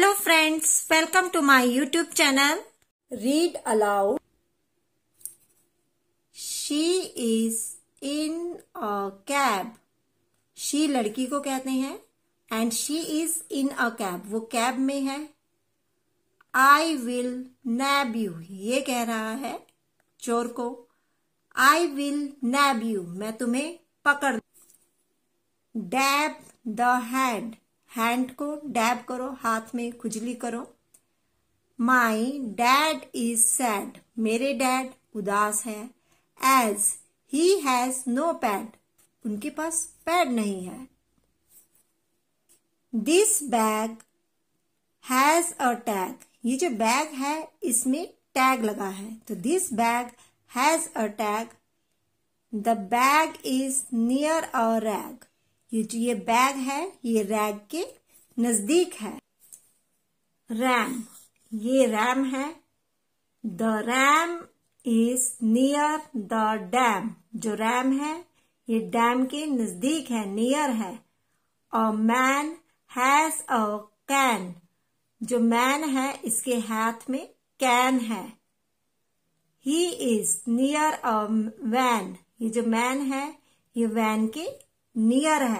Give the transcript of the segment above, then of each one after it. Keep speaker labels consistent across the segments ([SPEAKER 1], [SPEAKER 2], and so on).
[SPEAKER 1] Hello friends welcome to my YouTube channel read aloud she is in a cab she लड़की को कहते हैं and she is in a cab वो cab में है I will NAB you ये कह रहा है चोर को आई विल नैब यू मैं तुम्हें पकड़ डैब द हैड हैंड को डैब करो हाथ में खुजली करो माई डैड इज सैड मेरे डैड उदास है as he has no pad उनके पास पैड नहीं है this bag has a tag ये जो बैग है इसमें टैग लगा है तो this bag has a tag the bag is near a rag ये जो ये बैग है ये रैग के नजदीक है रैम ये रैम है the ram is near the dam जो रैम है ये डैम के नजदीक है नियर है a man has a can जो मैन है इसके हाथ में कैन है he is near a van ये जो मैन है ये वैन के नियर है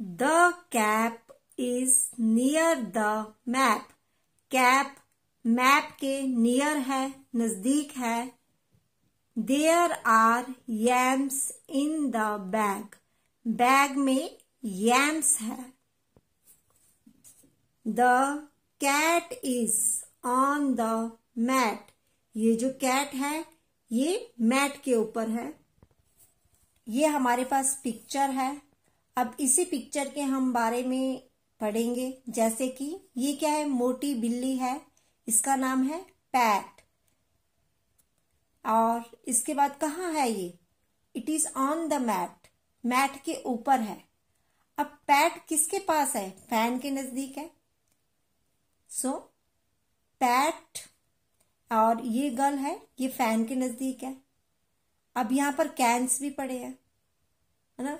[SPEAKER 1] the cap is near the map cap map के नियर है नजदीक है there are yums in the bag bag में यम्स है the cat is on the mat ये जो कैट है ये मैट के ऊपर है ये हमारे पास पिक्चर है अब इसी पिक्चर के हम बारे में पढ़ेंगे जैसे कि ये क्या है मोटी बिल्ली है इसका नाम है पैट और इसके बाद कहा है ये it is on the mat mat के ऊपर है अब पैट किसके पास है फैन के नजदीक है सो so, पैट और ये गर्ल है ये फैन के नजदीक है अब यहां पर कैंस भी पड़े हैं है ना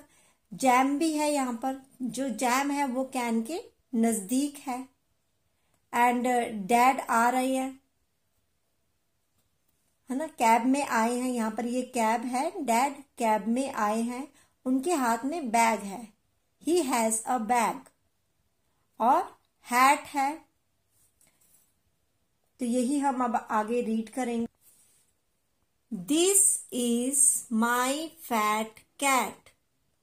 [SPEAKER 1] जैम भी है यहाँ पर जो जैम है वो कैन के नजदीक है एंड डैड uh, आ रहे हैं है ना कैब में आए हैं यहाँ पर ये कैब है डैड कैब में आए हैं उनके हाथ में बैग है ही हैज अ बैग और हैट है तो यही हम अब आगे रीड करेंगे this is my fat cat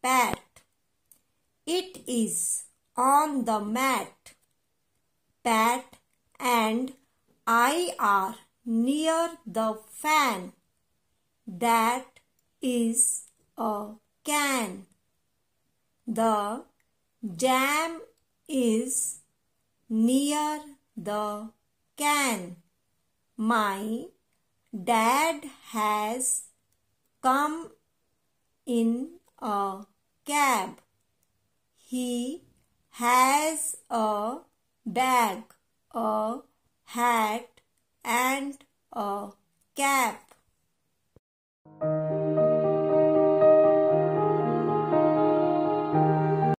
[SPEAKER 1] pat. It is on the mat. Pat and I are near the fan. That is a can. The jam is near the can. My dad has come in a cab. He has a bag, a hat and a cap.